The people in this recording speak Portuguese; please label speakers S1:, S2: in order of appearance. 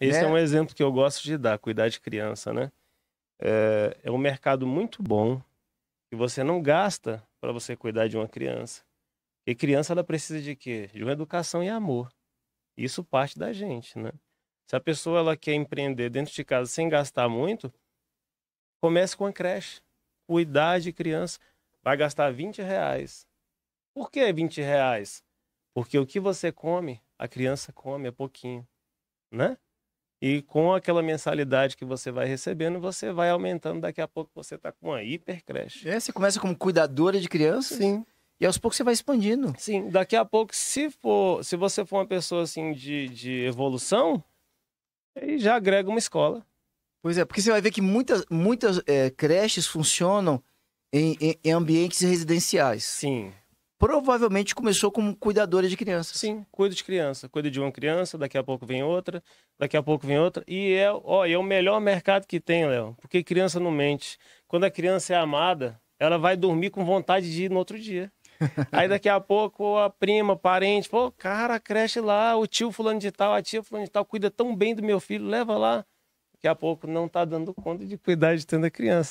S1: Esse né? é um exemplo que eu gosto de dar, cuidar de criança, né? É, é um mercado muito bom que você não gasta para você cuidar de uma criança. E criança ela precisa de quê? De uma educação e amor. Isso parte da gente, né? Se a pessoa ela quer empreender dentro de casa sem gastar muito, comece com a creche. Cuidar de criança vai gastar 20 reais. Por que 20 reais? Porque o que você come, a criança come, é pouquinho né? E com aquela mensalidade que você vai recebendo, você vai aumentando. Daqui a pouco você está com uma hipercreche.
S2: É, você começa como cuidadora de criança? Sim. E aos poucos você vai expandindo.
S1: Sim, daqui a pouco, se for, se você for uma pessoa assim de, de evolução,
S2: aí já agrega uma escola. Pois é, porque você vai ver que muitas, muitas é, creches funcionam em, em, em ambientes residenciais. Sim provavelmente começou como cuidadora de crianças. Sim,
S1: cuido de criança. Cuido de uma criança, daqui a pouco vem outra, daqui a pouco vem outra. E é, ó, é o melhor mercado que tem, Léo, porque criança não mente. Quando a criança é amada, ela vai dormir com vontade de ir no outro dia. Aí daqui a pouco a prima, parente, pô, cara, a creche lá, o tio fulano de tal, a tia fulano de tal, cuida tão bem do meu filho, leva lá. Daqui a pouco não tá dando conta de cuidar de tanta criança.